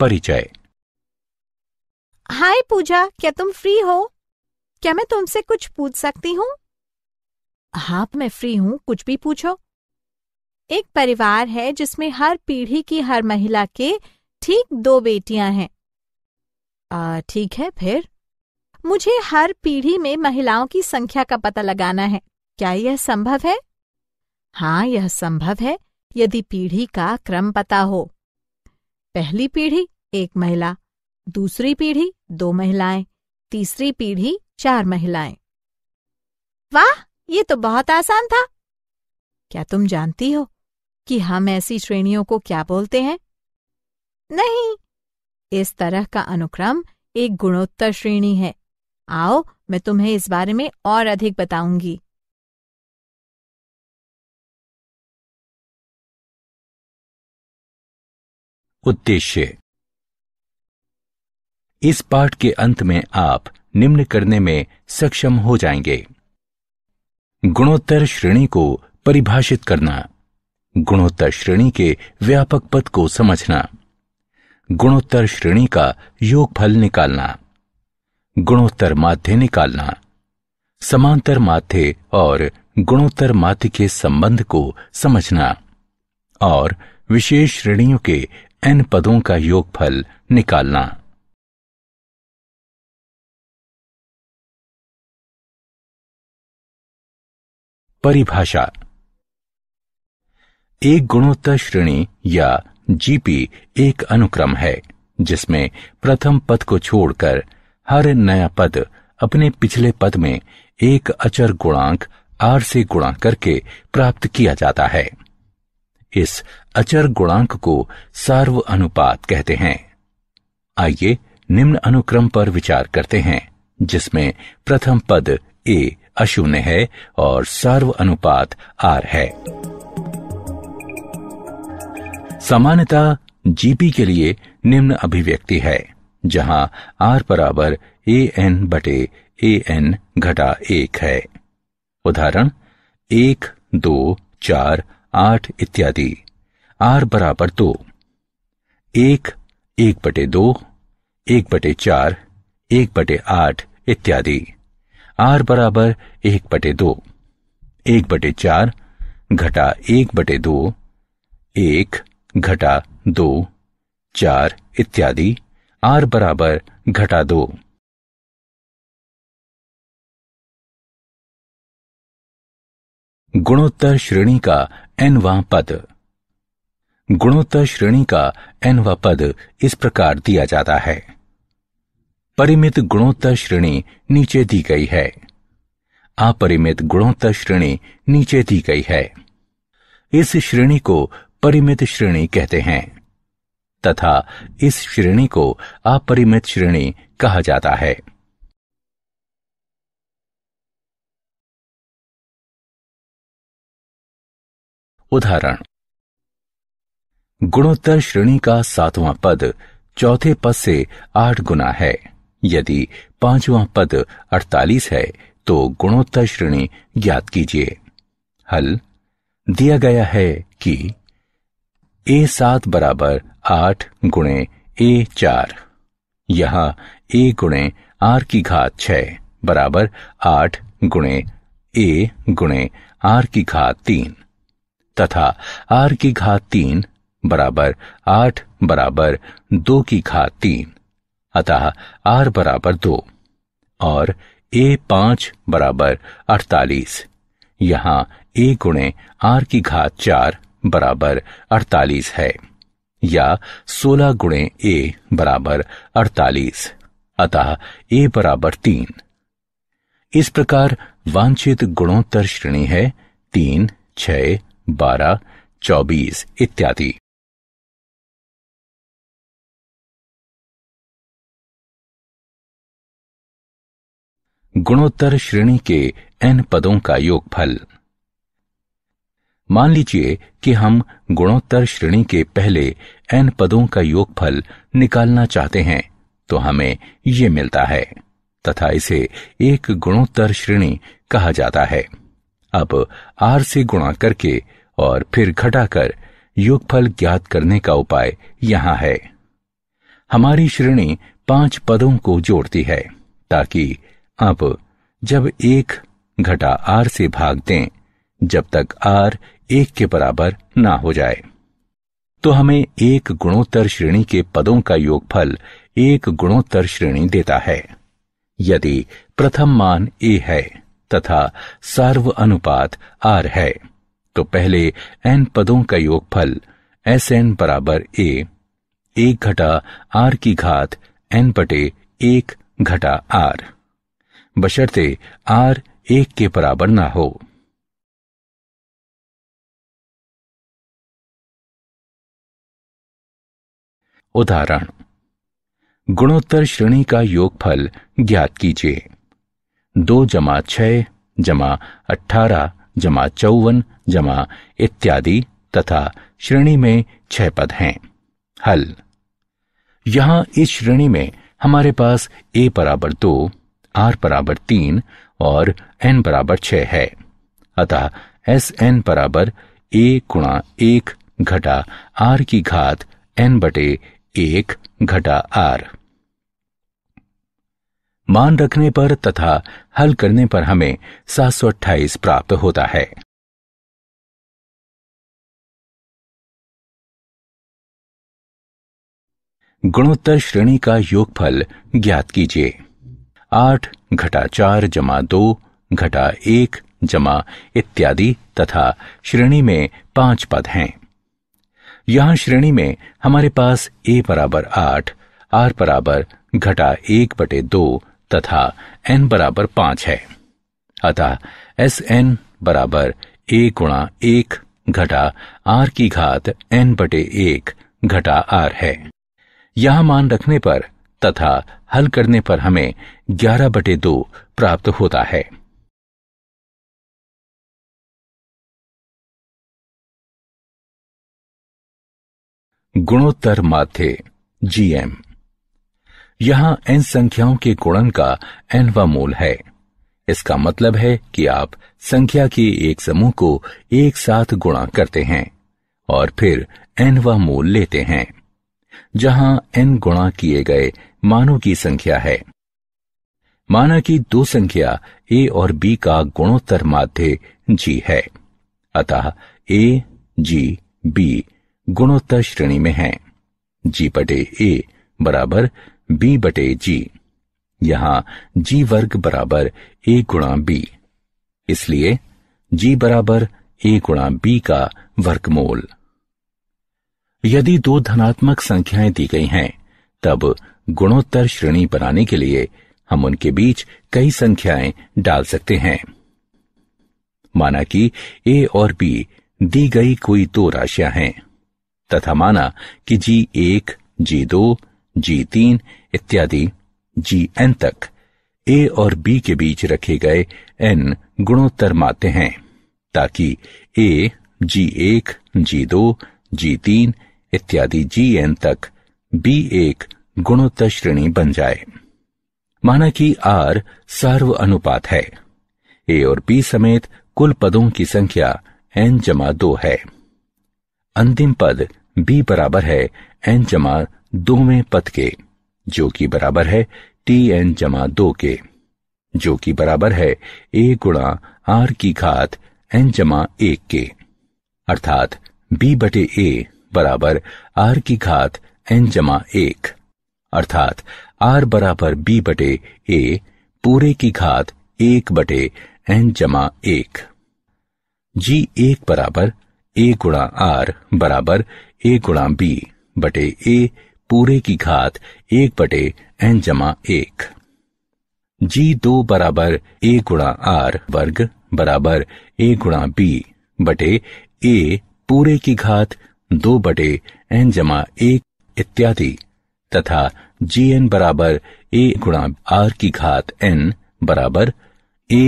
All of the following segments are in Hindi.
परिचय हाय पूजा क्या तुम फ्री हो क्या मैं तुमसे कुछ पूछ सकती हूँ हाँ मैं फ्री हूँ कुछ भी पूछो एक परिवार है जिसमें हर पीढ़ी की हर महिला के ठीक दो बेटियां हैं ठीक है फिर मुझे हर पीढ़ी में महिलाओं की संख्या का पता लगाना है क्या यह संभव है हाँ यह संभव है यदि पीढ़ी का क्रम पता हो पहली पीढ़ी एक महिला दूसरी पीढ़ी दो महिलाएं तीसरी पीढ़ी चार महिलाएं वाह ये तो बहुत आसान था क्या तुम जानती हो कि हम ऐसी श्रेणियों को क्या बोलते हैं नहीं इस तरह का अनुक्रम एक गुणोत्तर श्रेणी है आओ मैं तुम्हें इस बारे में और अधिक बताऊंगी उद्देश्य इस पाठ के अंत में आप निम्न करने में सक्षम हो जाएंगे गुणोत्तर श्रेणी को परिभाषित करना गुणोत्तर श्रेणी के व्यापक पद को समझना गुणोत्तर श्रेणी का योगफल निकालना गुणोत्तर माध्य निकालना समांतर माध्य और गुणोत्तर माध्य के संबंध को समझना और विशेष श्रेणियों के एन पदों का योगफल निकालना परिभाषा एक गुणोत्तर श्रेणी या जीपी एक अनुक्रम है जिसमें प्रथम पद को छोड़कर हर नया पद अपने पिछले पद में एक अचर गुणांक आर से गुणा करके प्राप्त किया जाता है इस अचर गुणांक को सार्व अनुपात कहते हैं आइए निम्न अनुक्रम पर विचार करते हैं जिसमें प्रथम पद ए अशून्य है और सार्व अनुपात आर है सामान्यता जीपी के लिए निम्न अभिव्यक्ति है जहां आर बराबर ए एन बटे ए एन घटा एक है उदाहरण एक दो चार आठ इत्यादि आर बराबर दो एक एक बटे दो एक बटे चार एक बटे आठ इत्यादि आर बराबर एक बटे दो एक बटे चार घटा एक बटे दो एक घटा दो चार इत्यादि आर बराबर घटा दो गुणोत्तर श्रेणी का एनवा पद गुणोत्तर श्रेणी का एनवा पद इस प्रकार दिया जाता है परिमित गुणोत्तर श्रेणी नीचे दी गई है अपरिमित गुणोत्तर श्रेणी नीचे दी गई है इस श्रेणी को परिमित श्रेणी कहते हैं तथा इस श्रेणी को अपरिमित श्रेणी कहा जाता है उदाहरण गुणोत्तर श्रेणी का सातवां पद चौथे पद से आठ गुना है यदि पांचवा पद अड़तालीस है तो गुणोत्तर श्रेणी ज्ञात कीजिए हल दिया गया है कि ए सात बराबर आठ गुणे ए चार यहां ए गुणे आर की घात छ बराबर आठ गुणे ए गुणे आर की घात तीन तथा आर की घात तीन बराबर आठ बराबर दो की घात तीन अतः आर बराबर दो और ए पांच बराबर अड़तालीस यहां ए गुणे आर की घात चार बराबर अड़तालीस है या सोलह गुणे ए बराबर अड़तालीस अतः ए बराबर तीन इस प्रकार वांछित गुणोत्तर श्रेणी है तीन छ बारह चौबीस इत्यादि गुणोत्तर श्रेणी के एन पदों का योगफल मान लीजिए कि हम गुणोत्तर श्रेणी के पहले एन पदों का योगफल निकालना चाहते हैं तो हमें ये मिलता है तथा इसे एक गुणोत्तर श्रेणी कहा जाता है अब आर से गुणा करके और फिर घटाकर योगफल ज्ञात करने का उपाय यहां है हमारी श्रेणी पांच पदों को जोड़ती है ताकि अब जब एक घटा आर से भाग दें जब तक आर एक के बराबर ना हो जाए तो हमें एक गुणोत्तर श्रेणी के पदों का योगफल एक गुणोत्तर श्रेणी देता है यदि प्रथम मान ए है तथा सार्व अनुपात आर है तो पहले एन पदों का योगफल एस एन बराबर ए एक घटा आर की घात एन पटे एक घटा आर बशर्ते आर एक के बराबर ना हो उदाहरण गुणोत्तर श्रेणी का योगफल ज्ञात कीजिए दो जमा छ जमा अठारह जमा चौवन जमा इत्यादि तथा श्रेणी में छह पद हैं हल यहां इस श्रेणी में हमारे पास ए बराबर दो आर बराबर तीन और एन बराबर छह है अतः एस एन बराबर ए गुणा एक घटा आर की घात एन बटे एक घटा आर मान रखने पर तथा हल करने पर हमें सात प्राप्त होता है गुणोत्तर श्रेणी का योगफल ज्ञात कीजिए आठ घटा चार जमा दो घटा एक जमा इत्यादि तथा श्रेणी में पांच पद हैं यहां श्रेणी में हमारे पास ए बराबर आठ आर बराबर घटा एक बटे दो तथा एन बराबर पांच है अतः एस एन बराबर ए गुणा एक घटा आर की घात एन बटे एक घटा आर है यह मान रखने पर तथा हल करने पर हमें ग्यारह बटे दो प्राप्त होता है गुणोत्तर माध्य जीएम यहां एन संख्याओं के गुणन का एनवा मूल है इसका मतलब है कि आप संख्या के एक समूह को एक साथ गुणा करते हैं और फिर एनवा मूल लेते हैं जहां एन गुणा किए गए मानों की संख्या है माना कि दो संख्या ए और बी का गुणोत्तर माध्य जी है अतः ए जी बी गुणोत्तर श्रेणी में है जी बटे ए बराबर बी बटे जी यहां जी वर्ग बराबर ए गुणा बी इसलिए जी बराबर ए गुणा बी का वर्गमूल यदि दो धनात्मक संख्याएं दी गई हैं तब गुणोत्तर श्रेणी बनाने के लिए हम उनके बीच कई संख्याएं डाल सकते हैं माना कि ए और बी दी गई कोई दो राशियां हैं तथा माना कि जी एक जी दो जी तीन इत्यादि जी एन तक ए और बी के बीच रखे गए एन गुणोत्तर माते हैं ताकि ए जी एक जी दो जी तीन इत्यादि जी एन तक बी एक गुणोत्तर श्रेणी बन जाए माना कि आर सर्व अनुपात है ए और बी समेत कुल पदों की संख्या एन जमा दो है अंतिम पद बी बराबर है एन जमा दो में पद के जो कि बराबर है टी एन जमा दो के जो कि बराबर है ए गुणा आर की घात एन जमा एक के अर्थात बी बटे ए बराबर आर की घात एन जमा एक अर्थात आर बराबर बी बटे ए पूरे की घात एक बटे एन जमा एक जी एक बराबर ए गुणा आर बराबर ए गुणा बी बटे ए पूरे की घात एक बटे एन जमा एक जी दो बराबर ए गुणा आर वर्ग बराबर ए गुणा बी बटे ए पूरे की घात दो बटे एन जमा एक इत्यादि तथा जी एन बराबर ए गुणा आर की घात एन बराबर ए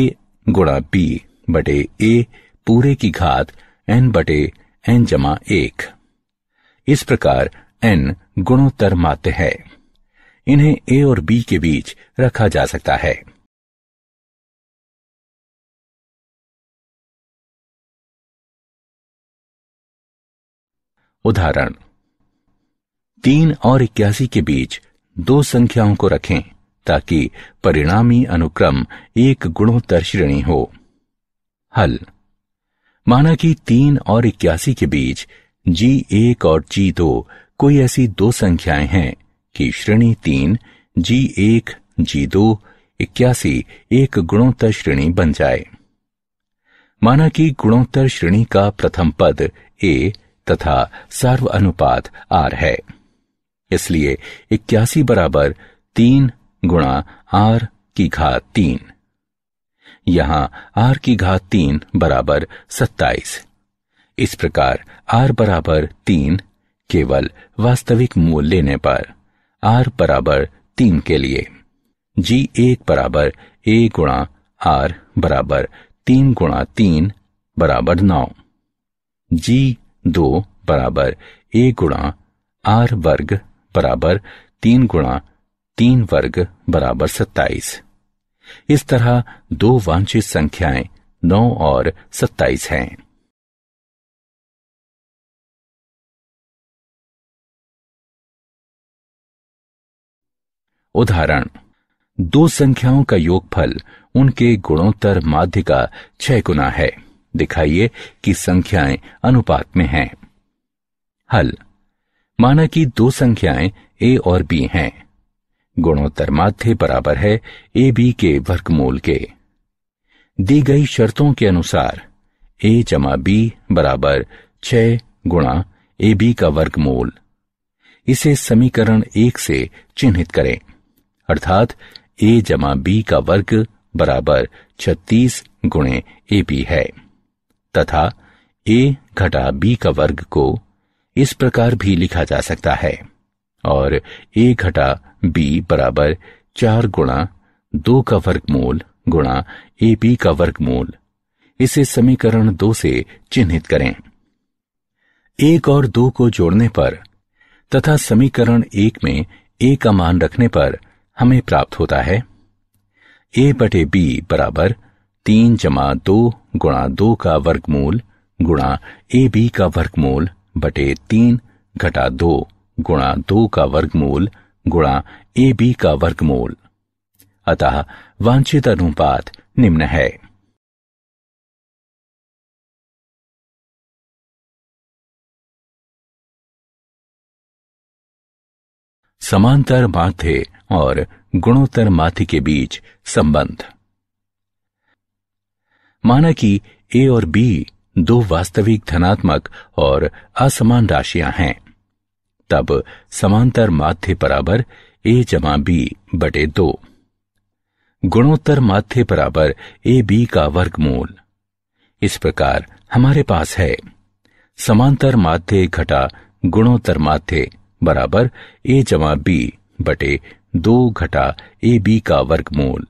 गुणा बी बटे ए पूरे की घात एन बटे एन जमा एक इस प्रकार एन गुणोत्तर मात्र है इन्हें ए और बी के बीच रखा जा सकता है उदाहरण तीन और इक्यासी के बीच दो संख्याओं को रखें ताकि परिणामी अनुक्रम एक गुणोत्तर श्रेणी हो हल माना कि तीन और इक्यासी के बीच जी एक और जी दो कोई ऐसी दो संख्याएं हैं कि श्रेणी तीन जी एक जी दो इक्यासी एक गुणोत्तर श्रेणी बन जाए माना कि गुणोत्तर श्रेणी का प्रथम पद ए तथा सर्व अनुपात आर है इसलिए इक्यासी बराबर तीन गुणा आर की घात तीन यहां आर की घात तीन बराबर सत्ताईस इस प्रकार आर बराबर तीन केवल वास्तविक मूल लेने पर आर बराबर तीन के लिए जी एक बराबर ए गुणा आर बराबर तीन गुणा तीन बराबर नौ जी दो बराबर ए गुणा आर वर्ग बराबर तीन गुणा तीन वर्ग बराबर सत्ताईस इस तरह दो वांछित संख्याएं नौ और सत्ताईस हैं उदाहरण दो संख्याओं का योगफल उनके गुणोत्तर माध्य का छह गुना है दिखाइए कि संख्याएं अनुपात में हैं हल माना कि दो संख्याएं ए और बी हैं गुणोत्तर माध्य बराबर है ए बी के वर्गमूल के दी गई शर्तों के अनुसार ए जमा बी बराबर छ गुणा ए बी का वर्गमूल इसे समीकरण एक से चिन्हित करें अर्थात ए जमा बी का वर्ग बराबर छत्तीस गुणे ए बी है तथा ए घटा बी का वर्ग को इस प्रकार भी लिखा जा सकता है और ए घटा बी बराबर चार गुणा दो का वर्गमूल गुणा ए बी का वर्गमूल इसे समीकरण दो से चिन्हित करें एक और दो को जोड़ने पर तथा समीकरण एक में ए का मान रखने पर हमें प्राप्त होता है ए बटे बी बराबर तीन जमा दो गुणा दो का वर्गमूल गुणा ए बी का वर्गमूल बटे तीन घटा दो गुणा दो का वर्गमूल गुणा ए बी का वर्गमूल अतः वांछित अनुपात निम्न है समांतर माथे और गुणोत्तर माथे के बीच संबंध माना कि ए और बी दो वास्तविक धनात्मक और असमान राशियां हैं तब समांतर माध्य बराबर ए जमा बी बटे दो गुणोत्तर माध्य बराबर ए बी का वर्गमूल इस प्रकार हमारे पास है समांतर माध्य घटा गुणोत्तर माध्य बराबर ए जमा बी बटे दो घटा ए बी का वर्गमूल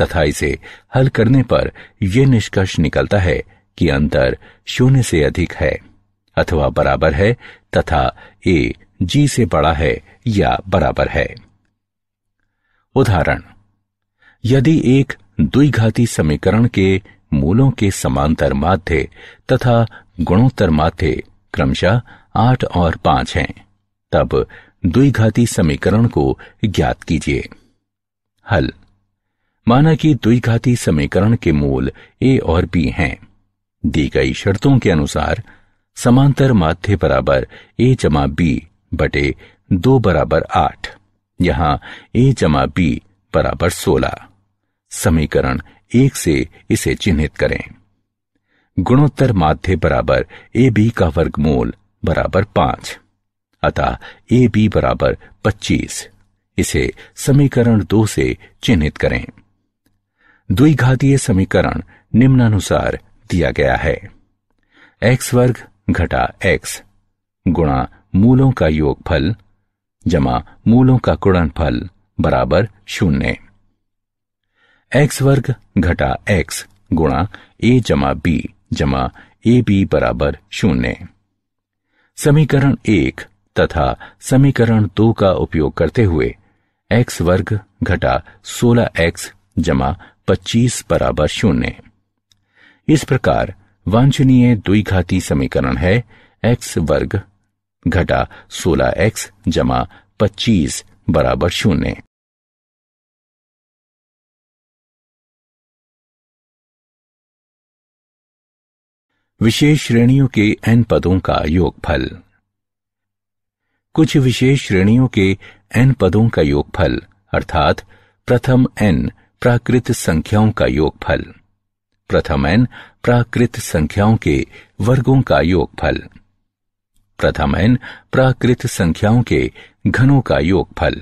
तथा इसे हल करने पर यह निष्कर्ष निकलता है कि अंतर शून्य से अधिक है अथवा बराबर है तथा ए जी से बड़ा है या बराबर है उदाहरण यदि एक द्विघाती समीकरण के मूलों के समांतर माध्य तथा गुणोत्तर माध्य क्रमशः आठ और पांच हैं तब द्विघाती समीकरण को ज्ञात कीजिए हल माना कि द्विघाती समीकरण के मूल ए और बी हैं दी गई शर्तों के अनुसार समांतर माध्य बराबर ए जमा बी बटे दो बराबर आठ यहां ए जमा बी बराबर सोलह समीकरण एक से इसे चिन्हित करें गुणोत्तर माध्य बराबर ए बी का वर्गमूल बराबर पांच अतः ए बी बराबर पच्चीस इसे समीकरण दो से चिन्हित करें द्विघातीय समीकरण निम्नानुसार दिया गया है एक्स वर्ग घटा एक्स गुणा मूलों का योगफल जमा मूलों का गुणनफल बराबर शून्य एक्स वर्ग घटा एक्स गुणा ए जमा बी जमा ए बी बराबर शून्य समीकरण एक तथा समीकरण दो का उपयोग करते हुए एक्स वर्ग घटा सोलह एक्स जमा पच्चीस बराबर शून्य इस प्रकार वांछनीय द्विघाती समीकरण है एक्स वर्ग घटा सोलह एक्स जमा पच्चीस बराबर शून्य विशेष श्रेणियों के एन पदों का योगफल कुछ विशेष श्रेणियों के एन पदों का योगफल अर्थात प्रथम एन प्राकृत संख्याओं का योगफल प्रथम एन प्राकृत संख्याओं के वर्गों का योगफल प्रथम एन प्राकृत संख्याओं के घनों का योगफल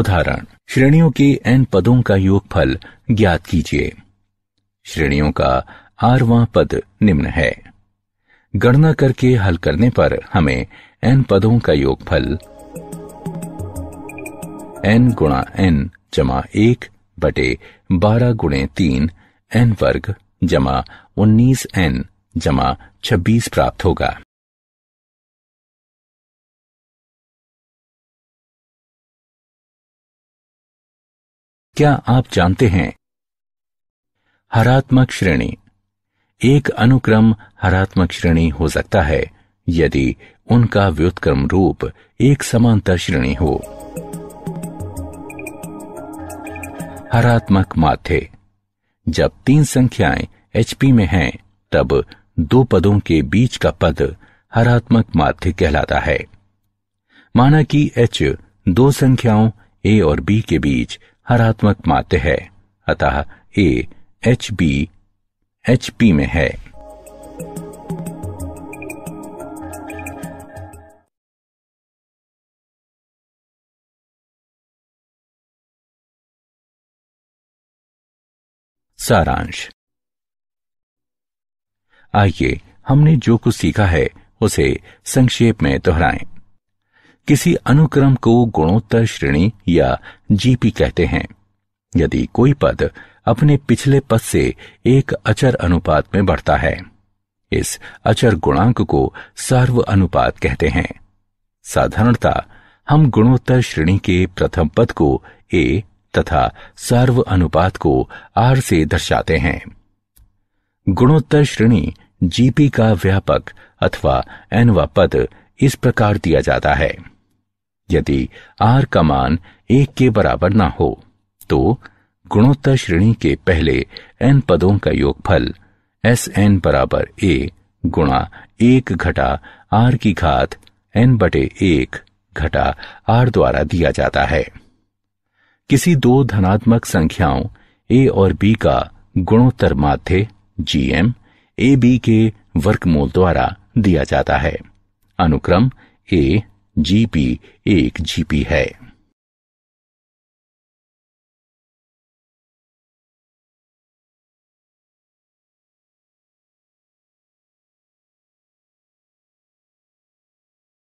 उदाहरण श्रेणियों के एन पदों का योगफल ज्ञात कीजिए श्रेणियों का आरवां पद निम्न है गणना करके हल करने पर हमें एन पदों का योगफल एन गुणा एन जमा एक बटे बारह गुणे तीन एन वर्ग जमा उन्नीस एन जमा छब्बीस प्राप्त होगा क्या आप जानते हैं हरात्मक श्रेणी एक अनुक्रम हरात्मक श्रेणी हो सकता है यदि उनका व्युत्क्रम रूप एक समांतर श्रेणी हो हरात्मक माथे जब तीन संख्याएं एचपी में हैं, तब दो पदों के बीच का पद हरात्मक माध्य कहलाता है माना कि एच दो संख्याओं ए और बी के बीच हरात्मक माध्य है अतः A H B H P में है सारांश आइए हमने जो कुछ सीखा है उसे संक्षेप में दोहराएं। किसी अनुक्रम को गुणोत्तर श्रेणी या जीपी कहते हैं यदि कोई पद अपने पिछले पद से एक अचर अनुपात में बढ़ता है इस अचर गुणांक को सर्व अनुपात कहते हैं साधारणता हम गुणोत्तर श्रेणी के प्रथम पद को ए तथा सर्व अनुपात को आर से दर्शाते हैं गुणोत्तर श्रेणी जीपी का व्यापक अथवा एनवा पद इस प्रकार दिया जाता है यदि आर का मान एक के बराबर ना हो तो गुणोत्तर श्रेणी के पहले एन पदों का योगफल एस एन बराबर ए गुणा एक घटा आर की घात एन बटे एक घटा आर द्वारा दिया जाता है किसी दो धनात्मक संख्याओं ए और बी का गुणोत्तर माध्य जी एम ए बी के वर्गमूल द्वारा दिया जाता है अनुक्रम ए जी पी एक जी पी है